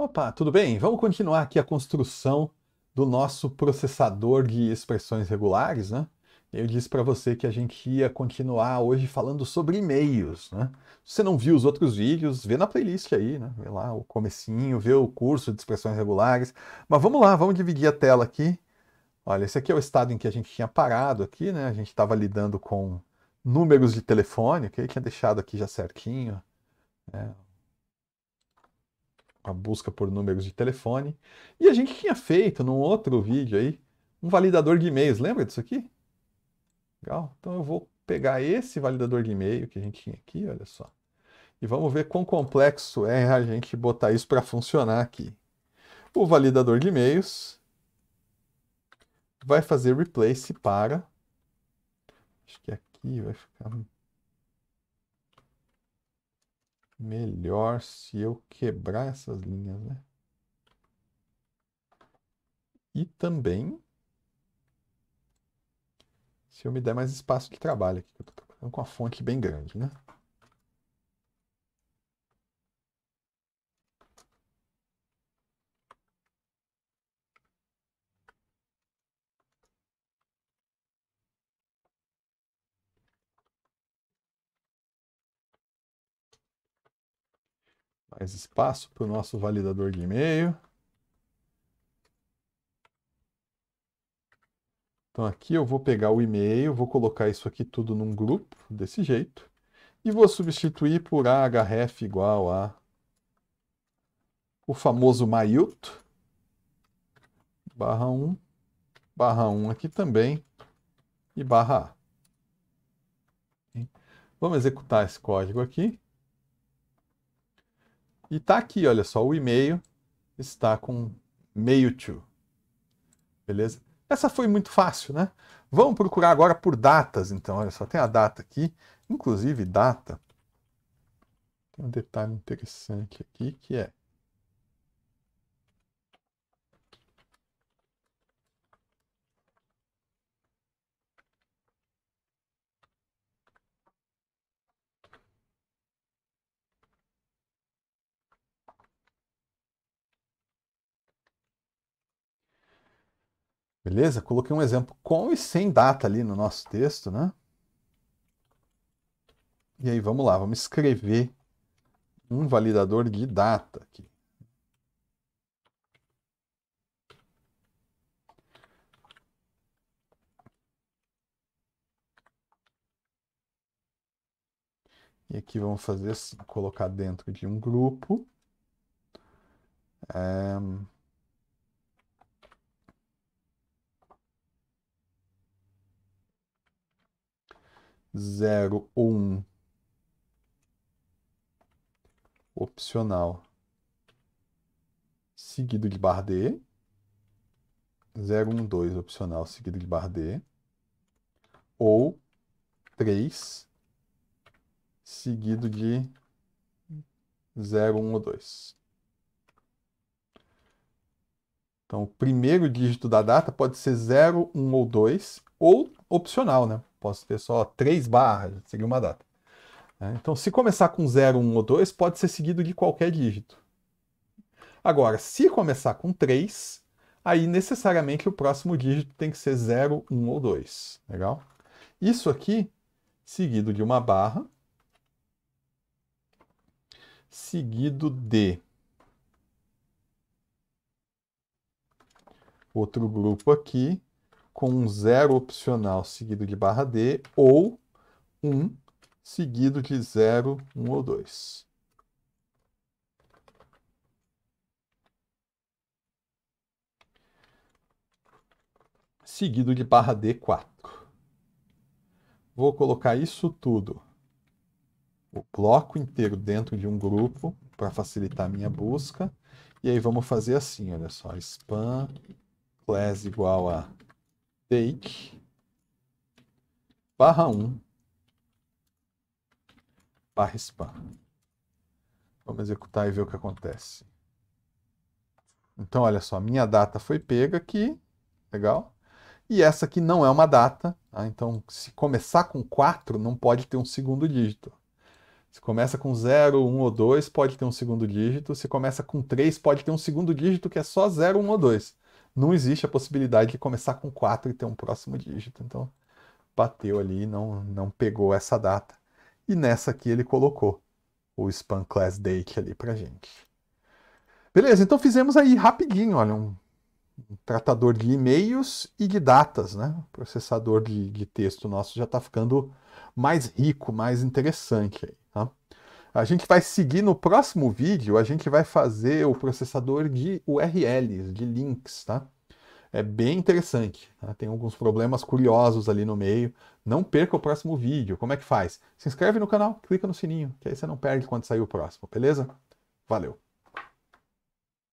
Opa, tudo bem? Vamos continuar aqui a construção do nosso processador de expressões regulares, né? Eu disse para você que a gente ia continuar hoje falando sobre e-mails, né? Se você não viu os outros vídeos, vê na playlist aí, né? Vê lá o comecinho, vê o curso de expressões regulares. Mas vamos lá, vamos dividir a tela aqui. Olha, esse aqui é o estado em que a gente tinha parado aqui, né? A gente estava lidando com números de telefone, que tinha deixado aqui já certinho. Né? a busca por números de telefone. E a gente tinha feito num outro vídeo aí um validador de e-mails, lembra disso aqui? Legal. Então eu vou pegar esse validador de e-mail que a gente tinha aqui, olha só. E vamos ver quão complexo é a gente botar isso para funcionar aqui. O validador de e-mails vai fazer replace para. Acho que aqui vai ficar melhor se eu quebrar essas linhas, né? E também, se eu me der mais espaço de trabalho aqui, eu estou trabalhando com a fonte bem grande, né? mais espaço para o nosso validador de e-mail. Então aqui eu vou pegar o e-mail, vou colocar isso aqui tudo num grupo, desse jeito, e vou substituir por ahref igual a o famoso maiut, barra 1, barra 1 aqui também, e barra A. Vamos executar esse código aqui. E tá aqui, olha só, o e-mail está com mail to. Beleza? Essa foi muito fácil, né? Vamos procurar agora por datas, então. Olha só, tem a data aqui. Inclusive, data. Tem um detalhe interessante aqui que é Beleza? Coloquei um exemplo com e sem data ali no nosso texto, né? E aí vamos lá, vamos escrever um validador de data aqui. E aqui vamos fazer assim, colocar dentro de um grupo. É... 0 ou 1. Opcional. Seguido de bar D. 0, 1, 2, opcional, seguido de bar D. Ou 3, seguido de 0, 1 ou 2. Então, o primeiro dígito da data pode ser 0, 1 ou 2, ou opcional, né? Posso ter só três barras, seria uma data. É, então, se começar com 0, 1 um, ou 2, pode ser seguido de qualquer dígito. Agora, se começar com 3, aí necessariamente o próximo dígito tem que ser 0, 1 um, ou 2. Legal? Isso aqui, seguido de uma barra, seguido de outro grupo aqui, com um zero opcional seguido de barra D ou um seguido de zero um ou dois Seguido de barra D4. Vou colocar isso tudo, o bloco inteiro dentro de um grupo para facilitar a minha busca. E aí vamos fazer assim, olha só, spam class igual a take barra 1 barra spam. Vamos executar e ver o que acontece. Então, olha só, minha data foi pega aqui, legal? E essa aqui não é uma data, tá? então se começar com 4, não pode ter um segundo dígito. Se começa com 0, 1 ou 2, pode ter um segundo dígito. Se começa com 3, pode ter um segundo dígito que é só 0, 1 ou 2 não existe a possibilidade de começar com 4 e ter um próximo dígito. Então, bateu ali, não, não pegou essa data. E nessa aqui ele colocou o Spam Class Date ali pra gente. Beleza, então fizemos aí rapidinho, olha, um, um tratador de e-mails e de datas, né? O processador de, de texto nosso já está ficando mais rico, mais interessante aí, tá? A gente vai seguir no próximo vídeo, a gente vai fazer o processador de URLs, de links, tá? É bem interessante. Tá? Tem alguns problemas curiosos ali no meio. Não perca o próximo vídeo. Como é que faz? Se inscreve no canal, clica no sininho, que aí você não perde quando sair o próximo, beleza? Valeu!